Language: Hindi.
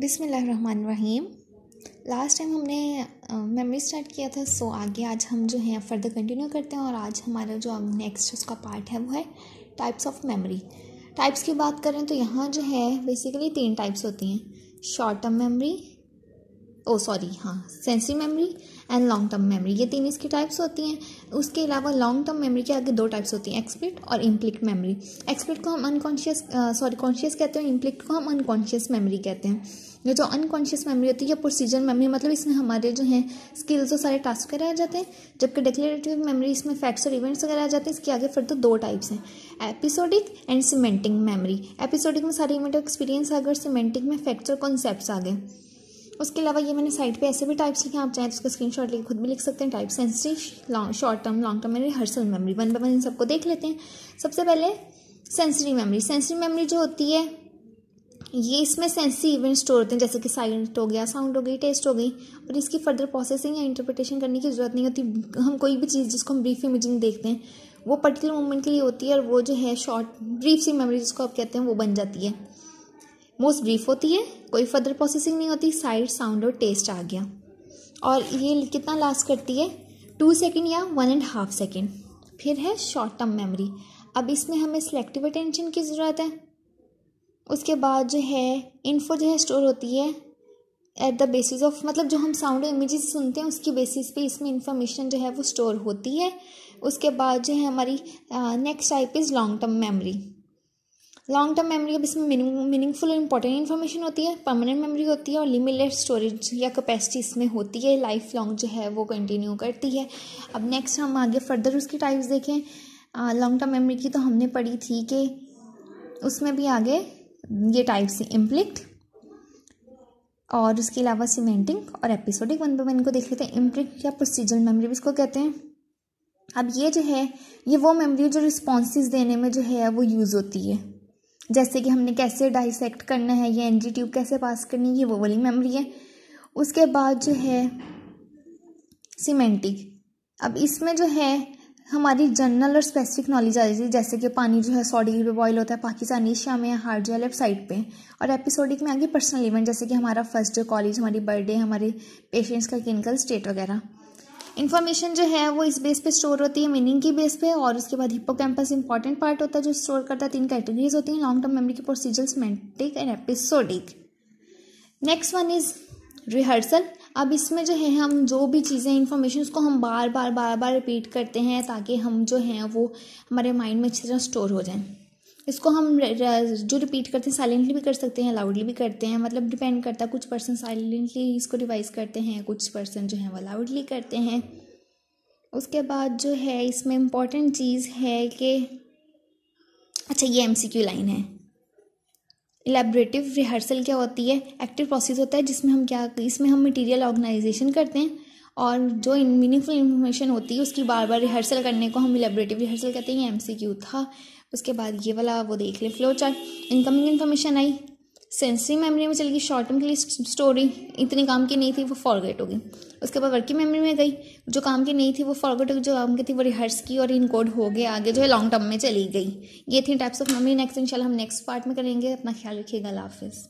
बिसमीम लास्ट टाइम हमने मेमोरी स्टार्ट किया था सो आगे आज हम जो हैं फर्दर कंटिन्यू करते हैं और आज हमारा जो नेक्स्ट उसका पार्ट है वो है टाइप्स ऑफ मेमोरी टाइप्स की बात करें तो यहाँ जो है बेसिकली तीन टाइप्स होती हैं short term memory oh oh, sorry हाँ sensory memory and long term memory ये तीन इसकी टाइप्स होती हैं उसके अलावा लॉन्ग टर्म मेमोरी के आगे दो टाइप्स होती हैं एक्सप्लिट और इम्प्लिक्ट मेमोरी एक्सप्लिट को हम अनकॉन्शियस सॉरी कॉन्शियस कहते हैं इम्प्लिक्ट को हम अनकॉन्शियस मेमोरी कहते हैं ये जो अनकॉन्शियस मेमोरी होती है या प्रोसीजर मेमोरी मतलब इसमें हमारे जो हैं स्किल्स और सारे टास्क वगैरह आ जाते हैं जबकि डिक्लेरेटिव मेमोरी इसमें फैक्ट्स और इवेंट्स वगैरह आ जाते हैं इसके आगे फिर तो दो टाइप्स हैं episodic and semantic memory episodic में सारे इवेंट और एक्सपीरियंस आ गए और सीमेंटिक में फैक्ट्स और कॉन्सेप्ट आ गए उसके अलावा ये मैंने साइट पे ऐसे भी टाइप्स लिखे आप चाहें तो उसका स्क्रीन शॉट लेकर खुद भी लिख सकते हैं type sensory long short term long term memory rehearsal memory one by one इन सबको देख लेते हैं सबसे पहले सेंसरी मेमरी सेंसरी मेमरी जो होती है ये इसमें सेंसरी इवेंट स्टोर होते हैं जैसे कि साइलेंट हो गया साउंड हो गई टेस्ट हो गई और इसकी फर्दर प्रोसेसिंग या इंटरप्रिटेशन करने की ज़रूरत नहीं होती हम कोई भी चीज़ जिसको हम ब्रीफ इमेजिंग देखते हैं वो पर्टिकुलर मोमेंट के लिए होती है और वो जो है शॉर्ट ब्रीफ सी मेमरी जिसको आप कहते हैं वो बन जाती है मोस्ट ब्रीफ होती है कोई फर्दर प्रोसेसिंग नहीं होती साइड साउंड और टेस्ट आ गया और ये कितना लास्ट करती है टू सेकेंड या वन एंड हाफ सेकेंड फिर है शॉर्ट टर्म मेमोरी अब इसमें हमें सेलेक्टिव अटेंशन की ज़रूरत है उसके बाद जो है इन्फो जो है स्टोर होती है एट द बेसिस ऑफ मतलब जो हम साउंड इमेजेस सुनते हैं उसकी बेसिस पे इसमें इंफॉर्मेशन जो है वो स्टोर होती है उसके बाद जो है हमारी next type is long term memory long term memory अब इसमें मीनिंगफुल इंपॉर्टेंट इन्फॉर्मेशन होती है परमानेंट मेमोरी होती है और लिमिटेड स्टोरेज या कैपेसिटी इसमें होती है लाइफ लॉन्ग जो है वो कंटिन्यू करती है अब नेक्स्ट हम आगे फर्दर उसकी टाइप्स देखें लॉन्ग टर्म मेमोरी की तो हमने पढ़ी थी कि उसमें भी आगे ये टाइप्स हैं इम्प्लिक्ट और उसके अलावा सीमेंटिंग और एपिसोडिक वन बाय वन को देख लेते हैं इम्प्रिक्ट या प्रोसीजर मेमोरी भी इसको कहते हैं अब ये जो है ये वो मेमोरी जो रिस्पॉन्स देने में जो है वो यूज़ होती है जैसे कि हमने कैसे डाइसेक्ट करना है या एनजी ट्यूब कैसे पास करनी है ये वो वाली मेमोरी है उसके बाद जो है सीमेंटिक अब इसमें जो है हमारी जनरल और स्पेसिफिक नॉलेज आ जाती है जैसे कि पानी जो है सौ डिग्री बॉयल होता है पाकिस्तानी एशिया में हार्ड जो साइड पे और एपिसोडिक में आगे पर्सनल इवेंट जैसे कि हमारा फर्स्ट डे कॉलेज हमारी बर्थडे हमारे पेशेंट्स का क्लिनिकल स्टेट वगैरह इन्फॉर्मेशन जो है वो इस बेस पे स्टोर होती है मीनिंग की बेस पे और उसके बाद हिपो कैंपस इंपॉर्टेंट पार्ट होता है जो स्टोर करता है तीन कैटेगरीज होती हैं लॉन्ग टर्म मेमोरी की procedure semantic and episodic next one is rehearsal अब इसमें जो है हम जो भी चीज़ें इन्फॉर्मेशन उसको हम बार बार बार बार रिपीट करते हैं ताकि हम जो हैं वो हमारे माइंड में अच्छी तरह स्टोर हो जाएं इसको हम जो रिपीट करते हैं साइलेंटली भी कर सकते हैं लाउडली भी करते हैं मतलब डिपेंड करता है कुछ पर्सन साइलेंटली इसको रिवाइज करते हैं कुछ पर्सन जो हैं वो लाउडली करते हैं उसके बाद जो है इसमें इम्पॉर्टेंट चीज़ है कि अच्छा ये एम लाइन है एलेबरेटिव रिहर्सल क्या होती है एक्टिव प्रोसेस होता है जिसमें हम क्या इसमें हम मटेरियल ऑर्गेनाइजेशन करते हैं और जो इन मीनिंगफुल इन्फॉर्मेशन होती है उसकी बार बार रिहर्सल करने को हम इलेबरेटिव रिहर्सल कहते हैं एम सी क्यू था उसके बाद ये वाला वो देख लें फ्लो चार्ट इनकमिंग इन्फॉर्मेशन आई सेंसरी मेमोरी में चली गई शॉर्ट टर्म के लिए स्टोरी इतने काम की नहीं थी वो फॉरगेट हो गई उसके बाद वर्किंग मेमोरी में गई जो काम की नहीं थी वो फॉरगेट हो गई जो काम की थी वो रिहर्स की और इनकोड हो गए आगे जो है लॉन्ग टर्म में चली गई ये थी टाइप्स ऑफ मेमोरी नेक्स्ट इंशाल्लाह हम नेक्स्ट पार्ट में करेंगे अपना ख्याल रखिएगा हाफिज़